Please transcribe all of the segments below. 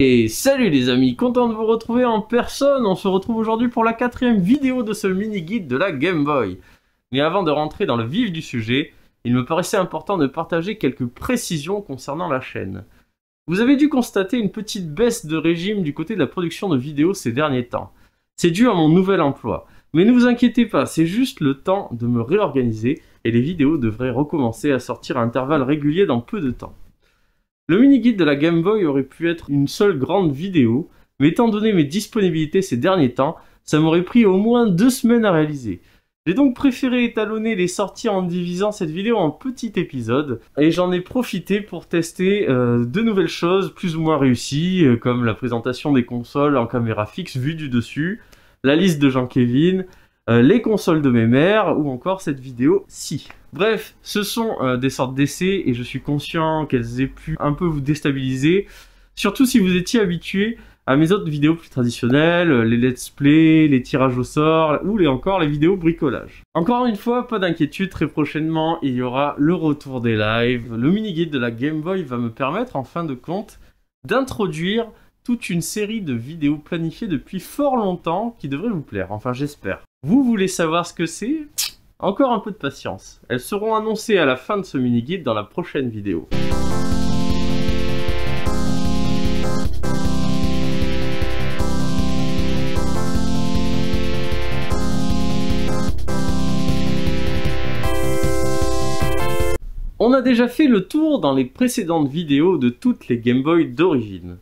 Et salut les amis, content de vous retrouver en personne, on se retrouve aujourd'hui pour la quatrième vidéo de ce mini-guide de la Game Boy. Mais avant de rentrer dans le vif du sujet, il me paraissait important de partager quelques précisions concernant la chaîne. Vous avez dû constater une petite baisse de régime du côté de la production de vidéos ces derniers temps. C'est dû à mon nouvel emploi. Mais ne vous inquiétez pas, c'est juste le temps de me réorganiser et les vidéos devraient recommencer à sortir à intervalles réguliers dans peu de temps. Le mini-guide de la Game Boy aurait pu être une seule grande vidéo, mais étant donné mes disponibilités ces derniers temps, ça m'aurait pris au moins deux semaines à réaliser. J'ai donc préféré étalonner les sorties en divisant cette vidéo en petits épisodes, et j'en ai profité pour tester euh, de nouvelles choses plus ou moins réussies, euh, comme la présentation des consoles en caméra fixe vue du dessus, la liste de Jean-Kevin, euh, les consoles de mes mères ou encore cette vidéo ci Bref, ce sont euh, des sortes d'essais et je suis conscient qu'elles aient pu un peu vous déstabiliser, surtout si vous étiez habitué à mes autres vidéos plus traditionnelles, euh, les let's play, les tirages au sort ou les, encore les vidéos bricolage. Encore une fois, pas d'inquiétude, très prochainement il y aura le retour des lives. Le mini-guide de la Game Boy va me permettre en fin de compte d'introduire toute une série de vidéos planifiées depuis fort longtemps qui devraient vous plaire, enfin j'espère. Vous voulez savoir ce que c'est Encore un peu de patience. Elles seront annoncées à la fin de ce mini-guide dans la prochaine vidéo. On a déjà fait le tour dans les précédentes vidéos de toutes les Game Boy d'origine.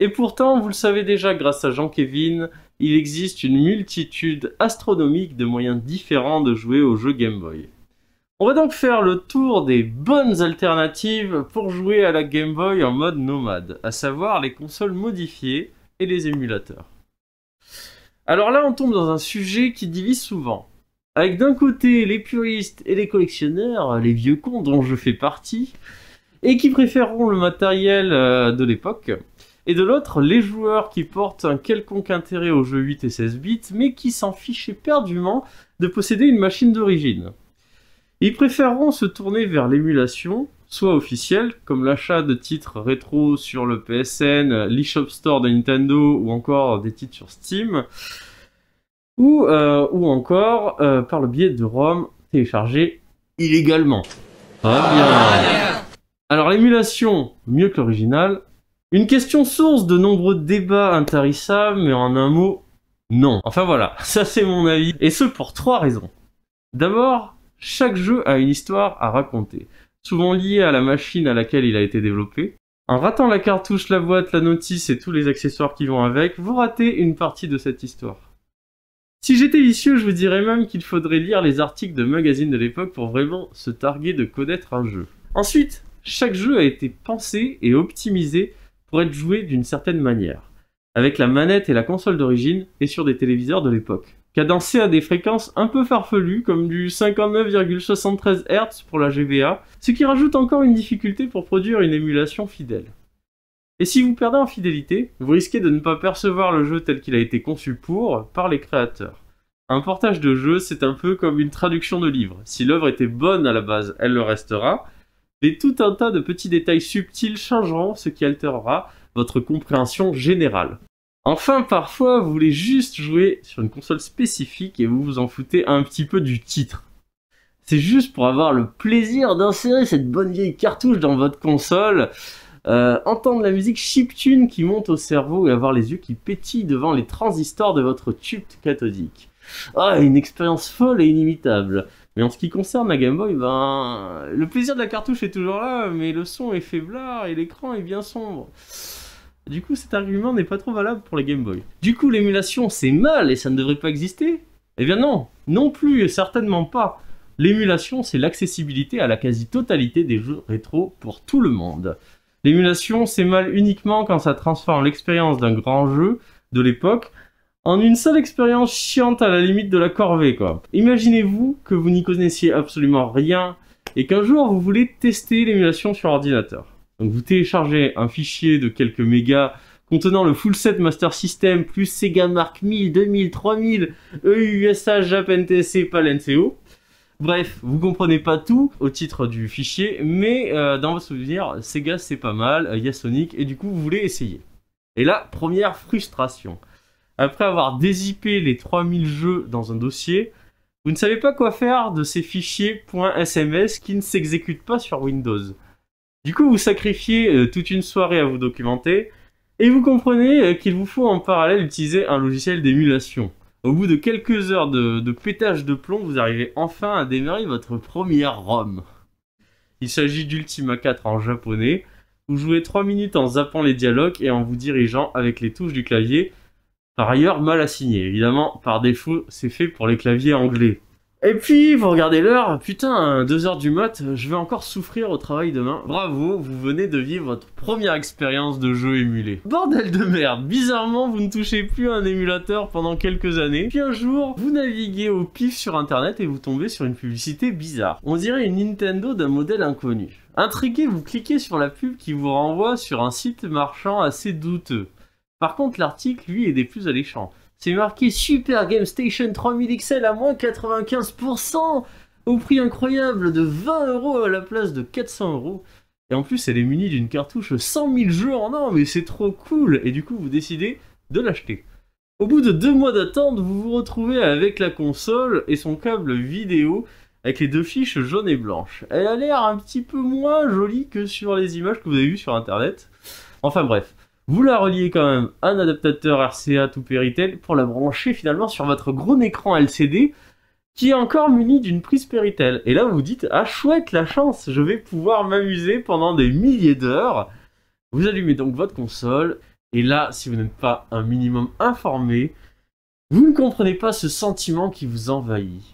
Et pourtant, vous le savez déjà grâce à Jean-Kevin, il existe une multitude astronomique de moyens différents de jouer au jeu Game Boy. On va donc faire le tour des bonnes alternatives pour jouer à la Game Boy en mode nomade, à savoir les consoles modifiées et les émulateurs. Alors là, on tombe dans un sujet qui divise souvent. Avec d'un côté les puristes et les collectionneurs, les vieux cons dont je fais partie, et qui préféreront le matériel euh, de l'époque, et de l'autre les joueurs qui portent un quelconque intérêt aux jeux 8 et 16 bits, mais qui s'en fichent éperdument de posséder une machine d'origine. Ils préféreront se tourner vers l'émulation, soit officielle, comme l'achat de titres rétro sur le PSN, l'eShop Store de Nintendo ou encore des titres sur Steam, ou, euh, ou encore euh, par le biais de ROM téléchargés illégalement. bien. Alors l'émulation, mieux que l'original, une question source de nombreux débats intarissables, mais en un mot, non. Enfin voilà, ça c'est mon avis, et ce pour trois raisons. D'abord, chaque jeu a une histoire à raconter, souvent liée à la machine à laquelle il a été développé. En ratant la cartouche, la boîte, la notice et tous les accessoires qui vont avec, vous ratez une partie de cette histoire. Si j'étais vicieux, je vous dirais même qu'il faudrait lire les articles de magazines de l'époque pour vraiment se targuer de connaître un jeu. Ensuite, chaque jeu a été pensé et optimisé pour être joué d'une certaine manière, avec la manette et la console d'origine et sur des téléviseurs de l'époque. Cadencé à des fréquences un peu farfelues comme du 59,73 Hz pour la GBA, ce qui rajoute encore une difficulté pour produire une émulation fidèle. Et si vous perdez en fidélité, vous risquez de ne pas percevoir le jeu tel qu'il a été conçu pour par les créateurs. Un portage de jeu, c'est un peu comme une traduction de livre. Si l'œuvre était bonne à la base, elle le restera, mais tout un tas de petits détails subtils changeront ce qui altérera votre compréhension générale. Enfin, parfois, vous voulez juste jouer sur une console spécifique et vous vous en foutez un petit peu du titre. C'est juste pour avoir le plaisir d'insérer cette bonne vieille cartouche dans votre console, euh, entendre la musique chiptune qui monte au cerveau et avoir les yeux qui pétillent devant les transistors de votre tube cathodique. Ah, une expérience folle et inimitable. Mais en ce qui concerne la Game Boy, ben, le plaisir de la cartouche est toujours là, mais le son est faiblard et l'écran est bien sombre. Du coup, cet argument n'est pas trop valable pour la Game Boy. Du coup, l'émulation, c'est mal et ça ne devrait pas exister Eh bien non, non plus et certainement pas. L'émulation, c'est l'accessibilité à la quasi-totalité des jeux rétro pour tout le monde. L'émulation, c'est mal uniquement quand ça transforme l'expérience d'un grand jeu de l'époque en une seule expérience chiante à la limite de la corvée, quoi. Imaginez-vous que vous n'y connaissiez absolument rien et qu'un jour vous voulez tester l'émulation sur ordinateur. Donc vous téléchargez un fichier de quelques mégas contenant le full set Master System plus Sega Mark 1000, 2000, 3000, EUSA, Japan TSC, PAL, NCO. Bref, vous comprenez pas tout au titre du fichier, mais euh, dans vos souvenirs, Sega c'est pas mal, euh, il y a Sonic, et du coup vous voulez essayer. Et là, première frustration. Après avoir dézippé les 3000 jeux dans un dossier, vous ne savez pas quoi faire de ces fichiers .sms qui ne s'exécutent pas sur Windows. Du coup, vous sacrifiez euh, toute une soirée à vous documenter, et vous comprenez euh, qu'il vous faut en parallèle utiliser un logiciel d'émulation. Au bout de quelques heures de, de, pétage de plomb, vous arrivez enfin à démarrer votre première ROM. Il s'agit d'Ultima 4 en japonais. Vous jouez 3 minutes en zappant les dialogues et en vous dirigeant avec les touches du clavier par ailleurs, mal assigné. Évidemment, par défaut, c'est fait pour les claviers anglais. Et puis, vous regardez l'heure, putain, 2h du mat, je vais encore souffrir au travail demain. Bravo, vous venez de vivre votre première expérience de jeu émulé. Bordel de merde, bizarrement, vous ne touchez plus à un émulateur pendant quelques années, puis un jour, vous naviguez au pif sur internet et vous tombez sur une publicité bizarre. On dirait une Nintendo d'un modèle inconnu. Intrigué, vous cliquez sur la pub qui vous renvoie sur un site marchand assez douteux. Par contre, l'article, lui, est des plus alléchants. C'est marqué Super Gamestation 3000 XL à moins 95% au prix incroyable de 20 euros à la place de 400 euros. Et en plus, elle est munie d'une cartouche 100 000 jeux en an, mais c'est trop cool Et du coup, vous décidez de l'acheter. Au bout de deux mois d'attente, vous vous retrouvez avec la console et son câble vidéo avec les deux fiches jaune et blanche. Elle a l'air un petit peu moins jolie que sur les images que vous avez vues sur internet. Enfin bref, vous la reliez quand même à un adaptateur RCA tout Péritel pour la brancher finalement sur votre gros écran LCD qui est encore muni d'une prise Péritel. Et là, vous vous dites, ah chouette, la chance, je vais pouvoir m'amuser pendant des milliers d'heures. Vous allumez donc votre console, et là, si vous n'êtes pas un minimum informé, vous ne comprenez pas ce sentiment qui vous envahit.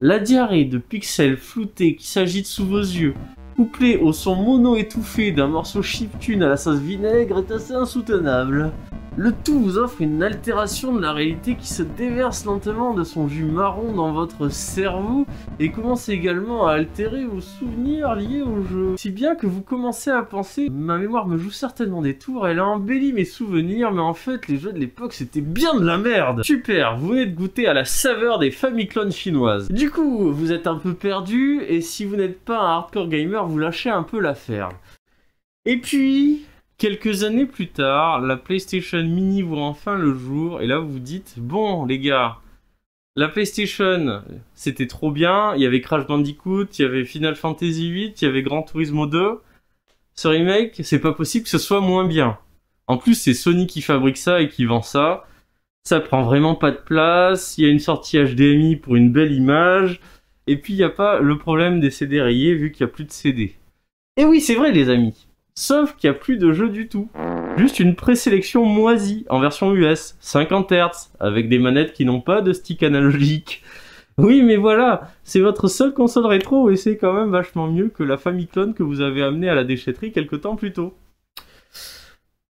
La diarrhée de pixels floutés qui s'agitent sous vos yeux, couplé au son mono étouffé d'un morceau chiptune à la sauce vinaigre, est assez insoutenable. Le tout vous offre une altération de la réalité qui se déverse lentement de son jus marron dans votre cerveau et commence également à altérer vos souvenirs liés au jeu. Si bien que vous commencez à penser ma mémoire me joue certainement des tours, elle a embelli mes souvenirs, mais en fait les jeux de l'époque c'était bien de la merde. Super, vous venez de goûter à la saveur des clones chinoises. Du coup, vous êtes un peu perdu et si vous n'êtes pas un hardcore gamer, vous lâchez un peu l'affaire. Et puis, quelques années plus tard, la PlayStation Mini voit enfin le jour, et là vous vous dites, bon les gars, la PlayStation, c'était trop bien, il y avait Crash Bandicoot, il y avait Final Fantasy VIII, il y avait Gran Turismo 2, ce remake, c'est pas possible que ce soit moins bien. En plus, c'est Sony qui fabrique ça et qui vend ça. Ça prend vraiment pas de place. Il y a une sortie HDMI pour une belle image. Et puis, il n'y a pas le problème des CD rayés vu qu'il n'y a plus de CD. Et oui, c'est vrai, les amis. Sauf qu'il n'y a plus de jeu du tout. Juste une présélection moisie en version US, 50 Hz, avec des manettes qui n'ont pas de stick analogique. Oui, mais voilà, c'est votre seule console rétro et c'est quand même vachement mieux que la Famiclone que vous avez amenée à la déchetterie quelques temps plus tôt.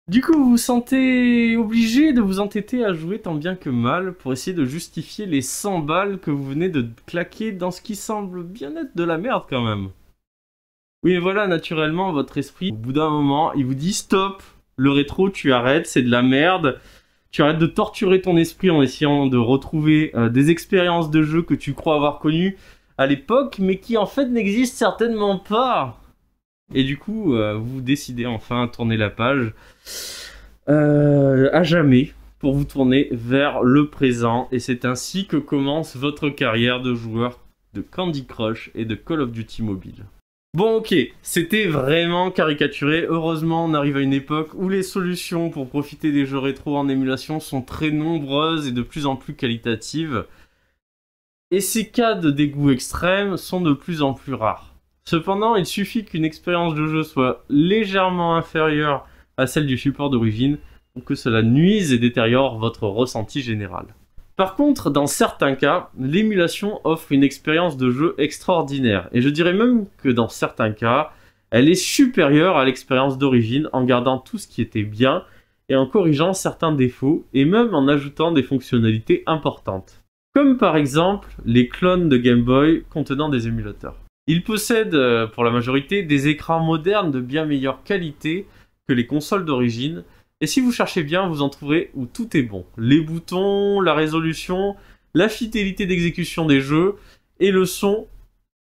Du coup, vous vous sentez obligé de vous entêter à jouer tant bien que mal pour essayer de justifier les 100 balles que vous venez de claquer dans ce qui semble bien être de la merde quand même. Oui, mais voilà, naturellement, votre esprit, au bout d'un moment, il vous dit stop, le rétro, tu arrêtes, c'est de la merde. Tu arrêtes de torturer ton esprit en essayant de retrouver euh, des expériences de jeu que tu crois avoir connues à l'époque, mais qui en fait n'existent certainement pas. Et du coup, euh, vous décidez enfin à tourner la page euh, à jamais pour vous tourner vers le présent. Et c'est ainsi que commence votre carrière de joueur de Candy Crush et de Call of Duty Mobile. Bon ok, c'était vraiment caricaturé. Heureusement, on arrive à une époque où les solutions pour profiter des jeux rétro en émulation sont très nombreuses et de plus en plus qualitatives. Et ces cas de dégoût extrême sont de plus en plus rares. Cependant, il suffit qu'une expérience de jeu soit légèrement inférieure à celle du support d'origine pour que cela nuise et détériore votre ressenti général. Par contre, dans certains cas, l'émulation offre une expérience de jeu extraordinaire, et je dirais même que dans certains cas, elle est supérieure à l'expérience d'origine en gardant tout ce qui était bien et en corrigeant certains défauts et même en ajoutant des fonctionnalités importantes. Comme par exemple les clones de Game Boy contenant des émulateurs. Il possède, euh, pour la majorité, des écrans modernes de bien meilleure qualité que les consoles d'origine, et si vous cherchez bien, vous en trouverez où tout est bon. Les boutons, la résolution, la fidélité d'exécution des jeux, et le son,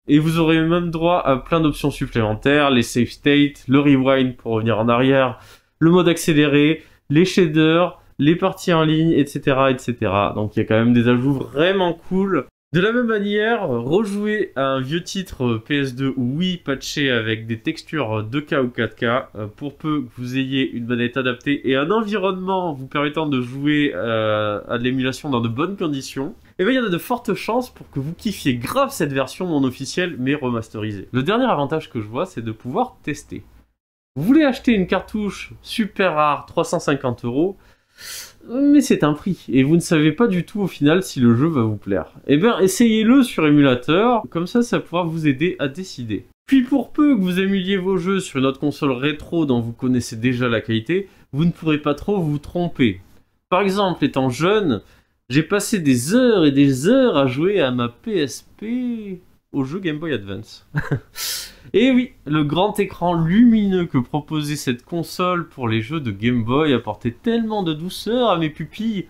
et vous aurez même droit à plein d'options supplémentaires, les save state, le rewind pour revenir en arrière, le mode accéléré, les shaders, les parties en ligne, etc., etc. Donc il y a quand même des ajouts vraiment cool de la même manière, rejouer à un vieux titre PS2 ou Wii patché avec des textures 2K ou 4K, euh, pour peu que vous ayez une manette adaptée et un environnement vous permettant de jouer euh, à de l'émulation dans de bonnes conditions, eh bien il y en a de fortes chances pour que vous kiffiez grave cette version non officielle mais remasterisée. Le dernier avantage que je vois, c'est de pouvoir tester. Vous voulez acheter une cartouche super rare 350 euros, mais c'est un prix et vous ne savez pas du tout au final si le jeu va vous plaire. Eh bien, essayez-le sur émulateur, comme ça ça pourra vous aider à décider. Puis pour peu que vous émuliez vos jeux sur une autre console rétro dont vous connaissez déjà la qualité, vous ne pourrez pas trop vous tromper. Par exemple, étant jeune, j'ai passé des heures et des heures à jouer à ma PSP au jeu Game Boy Advance. Et oui, le grand écran lumineux que proposait cette console pour les jeux de Game Boy apportait tellement de douceur à mes pupilles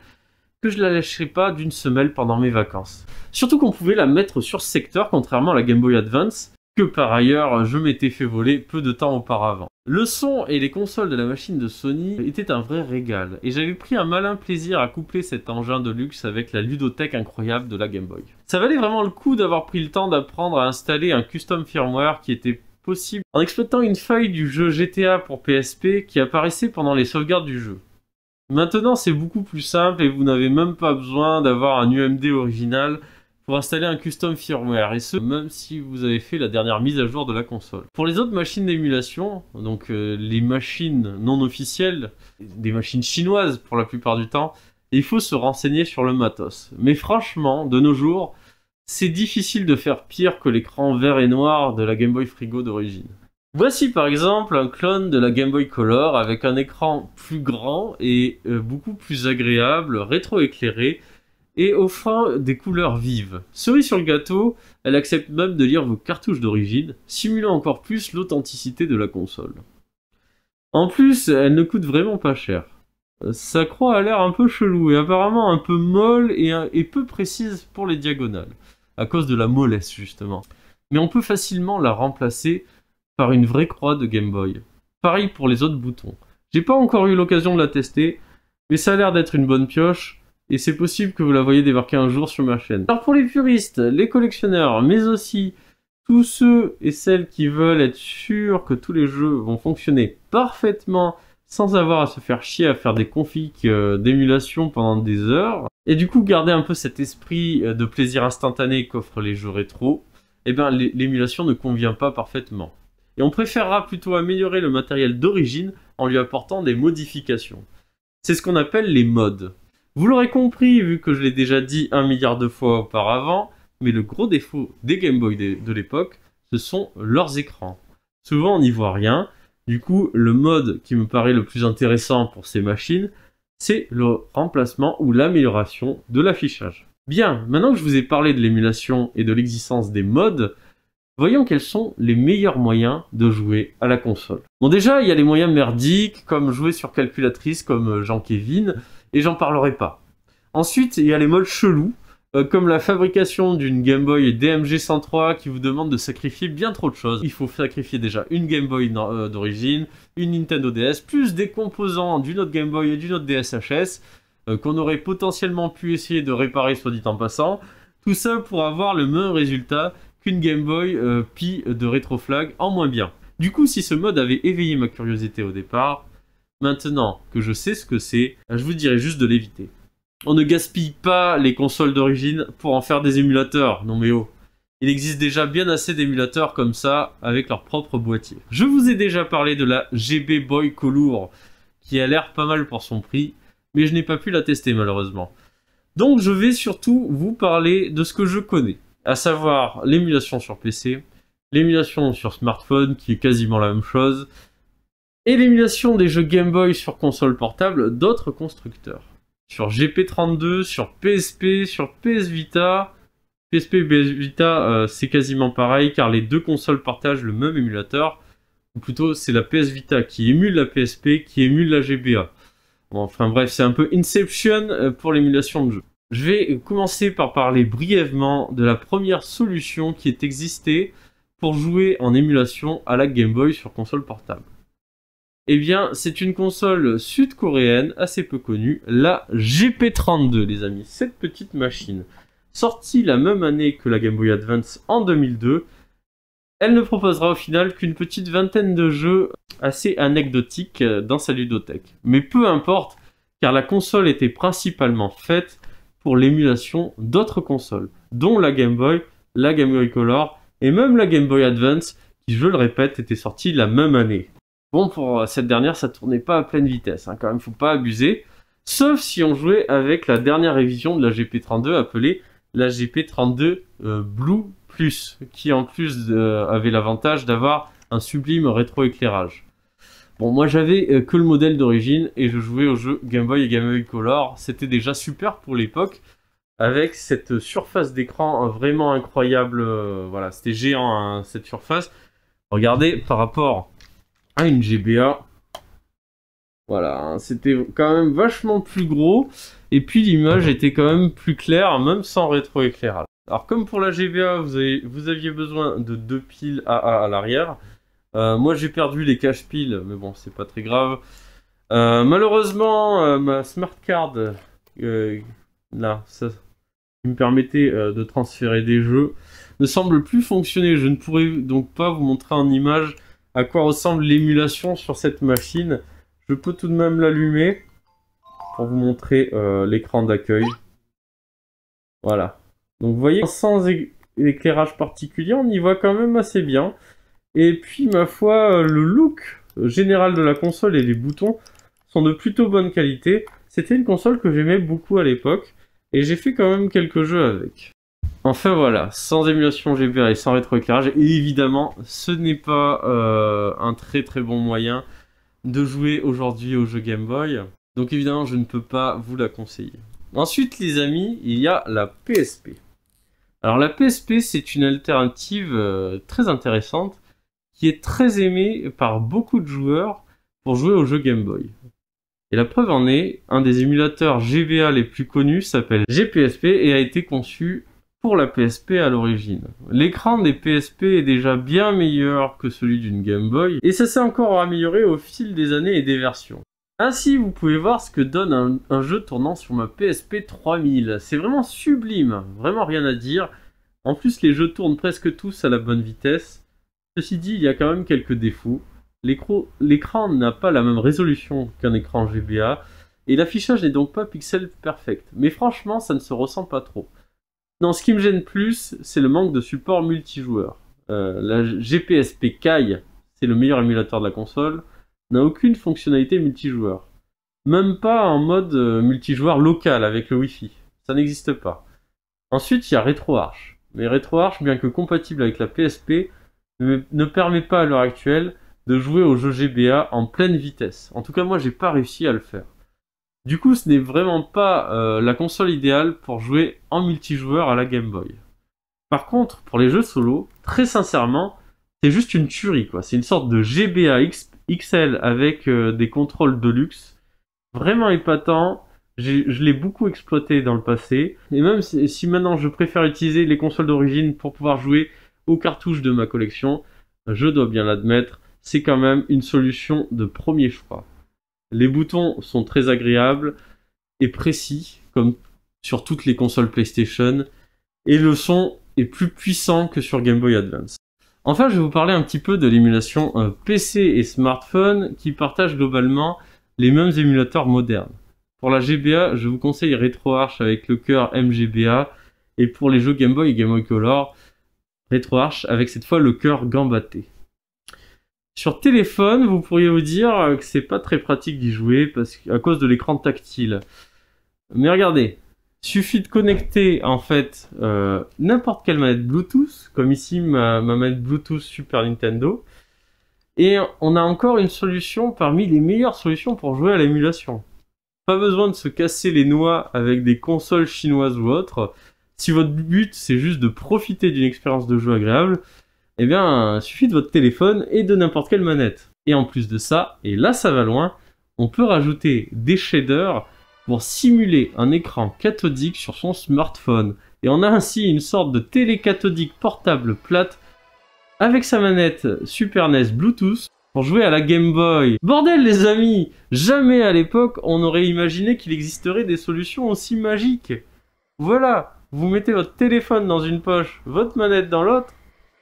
que je la lâcherai pas d'une semelle pendant mes vacances. Surtout qu'on pouvait la mettre sur secteur contrairement à la Game Boy Advance, que par ailleurs je m'étais fait voler peu de temps auparavant. Le son et les consoles de la machine de Sony étaient un vrai régal, et j'avais pris un malin plaisir à coupler cet engin de luxe avec la ludothèque incroyable de la Game Boy. Ça valait vraiment le coup d'avoir pris le temps d'apprendre à installer un custom firmware qui était possible en exploitant une faille du jeu GTA pour PSP qui apparaissait pendant les sauvegardes du jeu. Maintenant c'est beaucoup plus simple et vous n'avez même pas besoin d'avoir un UMD original pour installer un custom firmware, et ce, même si vous avez fait la dernière mise à jour de la console. Pour les autres machines d'émulation, donc euh, les machines non officielles, des machines chinoises pour la plupart du temps, il faut se renseigner sur le matos. Mais franchement, de nos jours, c'est difficile de faire pire que l'écran vert et noir de la Game Boy Frigo d'origine. Voici par exemple un clone de la Game Boy Color avec un écran plus grand et euh, beaucoup plus agréable, rétro-éclairé, et offrant des couleurs vives. Cerise sur le gâteau, elle accepte même de lire vos cartouches d'origine, simulant encore plus l'authenticité de la console. En plus, elle ne coûte vraiment pas cher. Sa croix a l'air un peu chelou et apparemment un peu molle et, et, peu précise pour les diagonales, à cause de la mollesse justement. Mais on peut facilement la remplacer par une vraie croix de Game Boy. Pareil pour les autres boutons. J'ai pas encore eu l'occasion de la tester, mais ça a l'air d'être une bonne pioche et c'est possible que vous la voyez débarquer un jour sur ma chaîne. Alors pour les puristes, les collectionneurs, mais aussi tous ceux et celles qui veulent être sûrs que tous les jeux vont fonctionner parfaitement sans avoir à se faire chier à faire des configs euh, d'émulation pendant des heures, et du coup garder un peu cet esprit euh, de plaisir instantané qu'offrent les jeux rétro, eh bien l'émulation ne convient pas parfaitement. Et on préférera plutôt améliorer le matériel d'origine en lui apportant des modifications. C'est ce qu'on appelle les modes. Vous l'aurez compris, vu que je l'ai déjà dit un milliard de fois auparavant, mais le gros défaut des Game Boy de, l'époque, ce sont leurs écrans. Souvent, on n'y voit rien. Du coup, le mode qui me paraît le plus intéressant pour ces machines, c'est le remplacement ou l'amélioration de l'affichage. Bien, maintenant que je vous ai parlé de l'émulation et de l'existence des modes, voyons quels sont les meilleurs moyens de jouer à la console. Bon déjà, il y a les moyens merdiques, comme jouer sur calculatrice comme euh, jean kevin et j'en parlerai pas. Ensuite, il y a les modes chelous, euh, comme la fabrication d'une Game Boy DMG 103 qui vous demande de sacrifier bien trop de choses. Il faut sacrifier déjà une Game Boy euh, d'origine, une Nintendo DS, plus des composants d'une autre Game Boy et d'une autre DSHS euh, qu'on aurait potentiellement pu essayer de réparer soit dit en passant. Tout ça pour avoir le même résultat qu'une Game Boy Pi de Retroflag en moins bien. Du coup, si ce mode avait éveillé ma curiosité au départ, Maintenant que je sais ce que c'est, je vous dirais juste de l'éviter. On ne gaspille pas les consoles d'origine pour en faire des émulateurs, non mais oh. Il existe déjà bien assez d'émulateurs comme ça avec leur propre boîtier. Je vous ai déjà parlé de la GB Boy Colour qui a l'air pas mal pour son prix, mais je n'ai pas pu la tester malheureusement. Donc je vais surtout vous parler de ce que je connais, à savoir l'émulation sur PC, l'émulation sur smartphone qui est quasiment la même chose, l'émulation des jeux Game Boy sur console portable d'autres constructeurs. Sur GP32, sur PSP, sur PS Vita. PSP et PS Vita, euh, c'est quasiment pareil car les deux consoles partagent le même émulateur. Ou plutôt, c'est la PS Vita qui émule la PSP, qui émule la GBA. enfin bref, c'est un peu Inception euh, pour l'émulation de jeu. Je vais commencer par parler brièvement de la première solution qui est existée pour jouer en émulation à la Game Boy sur console portable. Eh bien, c'est une console sud-coréenne assez peu connue, la GP32, les amis. Cette petite machine, sortie la même année que la Game Boy Advance en 2002, elle ne proposera au final qu'une petite vingtaine de jeux assez anecdotiques euh, dans sa ludothèque. Mais peu importe, car la console était principalement faite pour l'émulation d'autres consoles, dont la Game Boy, la Game Boy Color et même la Game Boy Advance, qui, je le répète, était sortie la même année pour euh, cette dernière, ça tournait pas à pleine vitesse, hein, quand même, faut pas abuser. Sauf si on jouait avec la dernière révision de la GP32 appelée la GP32 euh, Blue Plus, qui en plus euh, avait l'avantage d'avoir un sublime rétroéclairage. Bon, moi j'avais que le modèle d'origine et je jouais au jeu Game Boy et Game Boy Color. C'était déjà super pour l'époque, avec cette surface d'écran hein, vraiment incroyable. voilà, c'était géant hein, cette surface. Regardez par rapport à ah, une GBA. Voilà, hein, c'était quand même vachement plus gros. Et puis l'image était quand même plus claire, même sans rétroéclairage. Alors comme pour la GBA, vous, aviez besoin de deux piles à, l'arrière. Euh, moi j'ai perdu les caches piles, mais bon c'est pas très grave. Euh, malheureusement euh, ma smart card, là, ça, qui me permettait de transférer des jeux, ne semble plus fonctionner. Je ne pourrais donc pas vous montrer en image à quoi ressemble l'émulation sur cette machine. Je peux tout de même l'allumer pour vous montrer euh, l'écran d'accueil. Voilà. Donc vous voyez, sans éclairage particulier, on y voit quand même assez bien. Et puis, ma foi, euh, le look général de la console et les boutons sont de plutôt bonne qualité. C'était une console que j'aimais beaucoup à l'époque, et j'ai fait quand même quelques jeux avec. Enfin voilà, sans émulation GBA et sans rétroéclairage, et évidemment, ce n'est pas euh, un très très bon moyen de jouer aujourd'hui au jeu Game Boy. Donc évidemment, je ne peux pas vous la conseiller. Ensuite, les amis, il y a la PSP. Alors la PSP, c'est une alternative euh, très intéressante qui est très aimée par beaucoup de joueurs pour jouer au jeu Game Boy. Et la preuve en est, un des émulateurs GBA les plus connus s'appelle GPSP et a été conçu pour la PSP à l'origine. L'écran des PSP est déjà bien meilleur que celui d'une Game Boy, et ça s'est encore amélioré au fil des années et des versions. Ainsi, vous pouvez voir ce que donne un, jeu tournant sur ma PSP 3000. C'est vraiment sublime, vraiment rien à dire. En plus, les jeux tournent presque tous à la bonne vitesse. Ceci dit, il y a quand même quelques défauts. L'écran n'a pas la même résolution qu'un écran GBA, et l'affichage n'est donc pas pixel perfect. Mais franchement, ça ne se ressent pas trop. Non, ce qui me gêne plus, c'est le manque de support multijoueur. Euh, la GPSP Kai, c'est le meilleur émulateur de la console, n'a aucune fonctionnalité multijoueur. Même pas en mode euh, multijoueur local avec le Wi-Fi. Ça n'existe pas. Ensuite, il y a RetroArch. Mais RetroArch, bien que compatible avec la PSP, ne, permet pas à l'heure actuelle de jouer au jeu GBA en pleine vitesse. En tout cas, moi, j'ai pas réussi à le faire. Du coup, ce n'est vraiment pas euh, la console idéale pour jouer en multijoueur à la Game Boy. Par contre, pour les jeux solo, très sincèrement, c'est juste une tuerie quoi. C'est une sorte de GBA XL avec euh, des contrôles de luxe, vraiment épatant. Je l'ai beaucoup exploité dans le passé, et même si maintenant je préfère utiliser les consoles d'origine pour pouvoir jouer aux cartouches de ma collection, je dois bien l'admettre, c'est quand même une solution de premier choix. Les boutons sont très agréables et précis, comme sur toutes les consoles PlayStation, et le son est plus puissant que sur Game Boy Advance. Enfin, je vais vous parler un petit peu de l'émulation euh, PC et smartphone qui partagent globalement les mêmes émulateurs modernes. Pour la GBA, je vous conseille RetroArch avec le cœur MGBA, et pour les jeux Game Boy et Game Boy Color, RetroArch avec cette fois le cœur gambaté. Sur téléphone, vous pourriez vous dire euh, que c'est pas très pratique d'y jouer parce à cause de l'écran tactile. Mais regardez, suffit de connecter en fait euh, n'importe quelle manette Bluetooth, comme ici ma, manette Bluetooth Super Nintendo, et on a encore une solution parmi les meilleures solutions pour jouer à l'émulation. Pas besoin de se casser les noix avec des consoles chinoises ou autres. Si votre but c'est juste de profiter d'une expérience de jeu agréable, eh bien, il suffit de votre téléphone et de n'importe quelle manette. Et en plus de ça, et là ça va loin, on peut rajouter des shaders pour simuler un écran cathodique sur son smartphone. Et on a ainsi une sorte de télé cathodique portable plate avec sa manette Super NES Bluetooth pour jouer à la Game Boy. Bordel les amis, jamais à l'époque on aurait imaginé qu'il existerait des solutions aussi magiques. Voilà, vous mettez votre téléphone dans une poche, votre manette dans l'autre,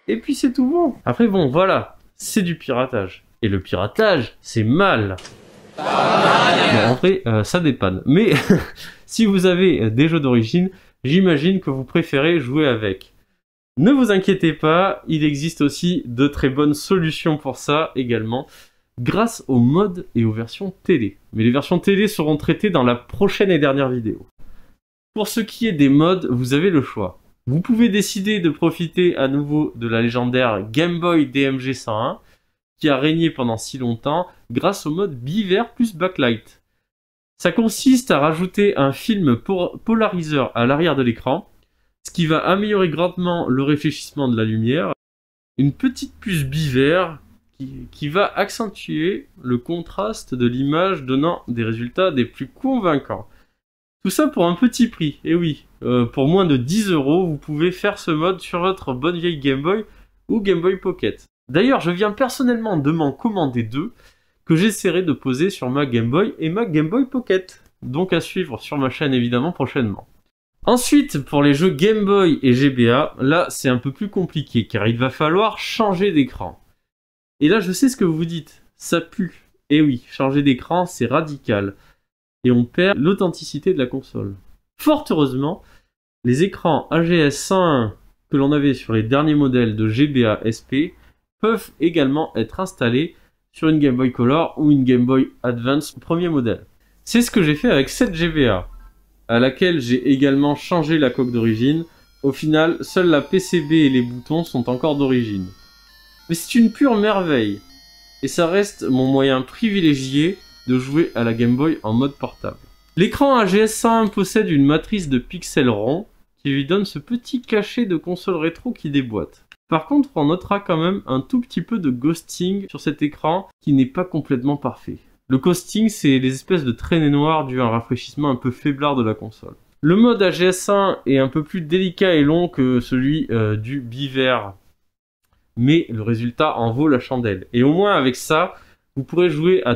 et puis c'est tout bon. Après bon, voilà, c'est du piratage. Et le piratage, c'est mal. Après euh, ça dépanne. Mais si vous avez euh, des jeux d'origine, j'imagine que vous préférez jouer avec. Ne vous inquiétez pas, il existe aussi de très bonnes solutions pour ça également, grâce aux modes et aux versions télé. Mais les versions télé seront traitées dans la prochaine et dernière vidéo. Pour ce qui est des modes, vous avez le choix. Vous pouvez décider de profiter à nouveau de la légendaire Game Boy DMG 101 qui a régné pendant si longtemps grâce au mode biver plus backlight. Ça consiste à rajouter un film polariseur à l'arrière de l'écran, ce qui va améliorer grandement le réfléchissement de la lumière, une petite puce biver qui, qui va accentuer le contraste de l'image donnant des résultats des plus convaincants. Tout ça pour un petit prix, et eh oui. Euh, pour moins de 10 euros, vous pouvez faire ce mode sur votre bonne vieille Game Boy ou Game Boy Pocket. D'ailleurs, je viens personnellement de m'en commander deux que j'essaierai de poser sur ma Game Boy et ma Game Boy Pocket. Donc à suivre sur ma chaîne évidemment prochainement. Ensuite, pour les jeux Game Boy et GBA, là c'est un peu plus compliqué car il va falloir changer d'écran. Et là je sais ce que vous dites, ça pue. Et eh oui, changer d'écran c'est radical et on perd l'authenticité de la console. Fort heureusement, les écrans AGS 101 que l'on avait sur les derniers modèles de GBA SP peuvent également être installés sur une Game Boy Color ou une Game Boy Advance premier modèle. C'est ce que j'ai fait avec cette GBA, à laquelle j'ai également changé la coque d'origine. Au final, seule la PCB et les boutons sont encore d'origine. Mais c'est une pure merveille, et ça reste mon moyen privilégié de jouer à la Game Boy en mode portable. L'écran ags 1 possède une matrice de pixels ronds qui lui donne ce petit cachet de console rétro qui déboîte. Par contre, on notera quand même un tout petit peu de ghosting sur cet écran qui n'est pas complètement parfait. Le ghosting, c'est les espèces de traînées noires dues à un rafraîchissement un peu faiblard de la console. Le mode AGS1 est un peu plus délicat et long que celui euh, du bivert, mais le résultat en vaut la chandelle. Et au moins avec ça, vous pourrez jouer à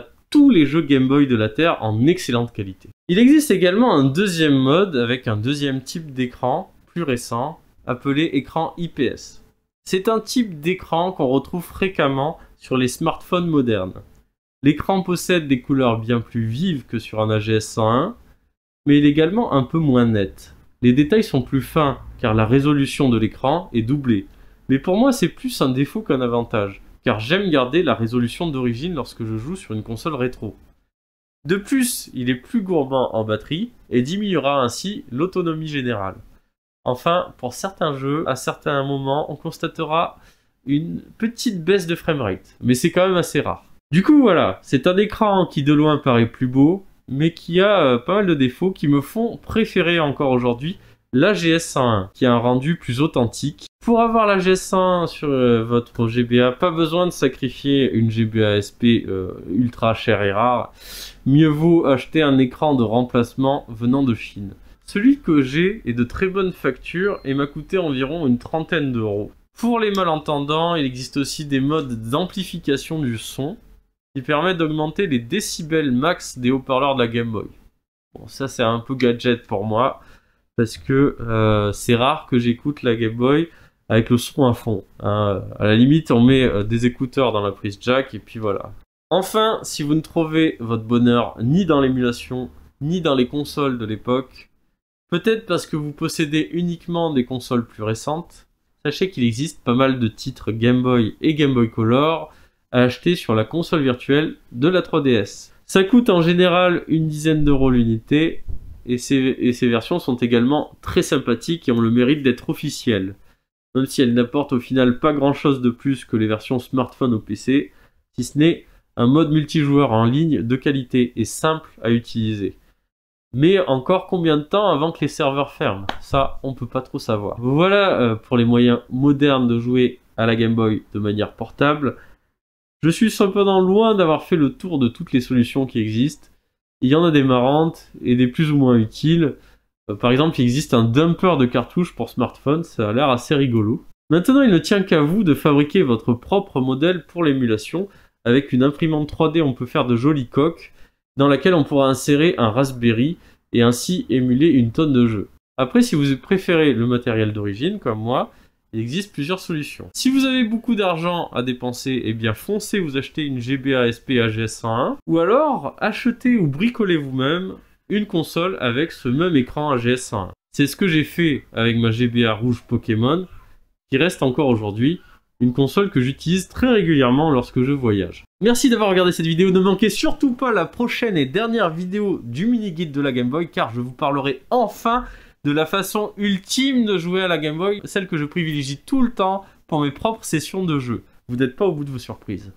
les jeux Game Boy de la Terre en excellente qualité. Il existe également un deuxième mode avec un deuxième type d'écran plus récent appelé écran IPS. C'est un type d'écran qu'on retrouve fréquemment sur les smartphones modernes. L'écran possède des couleurs bien plus vives que sur un AGS 101, mais il est également un peu moins net. Les détails sont plus fins car la résolution de l'écran est doublée, mais pour moi c'est plus un défaut qu'un avantage car j'aime garder la résolution d'origine lorsque je joue sur une console rétro. De plus, il est plus gourmand en batterie et diminuera ainsi l'autonomie générale. Enfin, pour certains jeux, à certains moments, on constatera une petite baisse de framerate, mais c'est quand même assez rare. Du coup, voilà, c'est un écran qui de loin paraît plus beau, mais qui a euh, pas mal de défauts qui me font préférer encore aujourd'hui la GS101, qui a un rendu plus authentique pour avoir la g 1 sur euh, votre GBA, pas besoin de sacrifier une GBA SP euh, ultra chère et rare. Mieux vaut acheter un écran de remplacement venant de Chine. Celui que j'ai est de très bonne facture et m'a coûté environ une trentaine d'euros. Pour les malentendants, il existe aussi des modes d'amplification du son qui permettent d'augmenter les décibels max des haut-parleurs de la Game Boy. Bon, ça c'est un peu gadget pour moi parce que euh, c'est rare que j'écoute la Game Boy avec le son à fond. Hein. À la limite, on met euh, des écouteurs dans la prise jack et puis voilà. Enfin, si vous ne trouvez votre bonheur ni dans l'émulation, ni dans les consoles de l'époque, peut-être parce que vous possédez uniquement des consoles plus récentes, sachez qu'il existe pas mal de titres Game Boy et Game Boy Color à acheter sur la console virtuelle de la 3DS. Ça coûte en général une dizaine d'euros l'unité, et ces versions sont également très sympathiques et ont le mérite d'être officielles même si elle n'apporte au final pas grand chose de plus que les versions smartphone ou PC, si ce n'est un mode multijoueur en ligne de qualité et simple à utiliser. Mais encore combien de temps avant que les serveurs ferment Ça, on peut pas trop savoir. Voilà euh, pour les moyens modernes de jouer à la Game Boy de manière portable. Je suis cependant loin d'avoir fait le tour de toutes les solutions qui existent. Il y en a des marrantes et des plus ou moins utiles. Euh, par exemple, il existe un dumper de cartouches pour smartphones, ça a l'air assez rigolo. Maintenant, il ne tient qu'à vous de fabriquer votre propre modèle pour l'émulation. Avec une imprimante 3D, on peut faire de jolies coques dans laquelle on pourra insérer un Raspberry et ainsi émuler une tonne de jeux. Après, si vous préférez le matériel d'origine, comme moi, il existe plusieurs solutions. Si vous avez beaucoup d'argent à dépenser, eh bien foncez vous achetez une GBA SP AGS 101, ou alors achetez ou bricolez vous-même une console avec ce même écran AGS 1 C'est ce que j'ai fait avec ma GBA rouge Pokémon, qui reste encore aujourd'hui une console que j'utilise très régulièrement lorsque je voyage. Merci d'avoir regardé cette vidéo, ne manquez surtout pas la prochaine et dernière vidéo du mini-guide de la Game Boy, car je vous parlerai enfin de la façon ultime de jouer à la Game Boy, celle que je privilégie tout le temps pour mes propres sessions de jeu. Vous n'êtes pas au bout de vos surprises.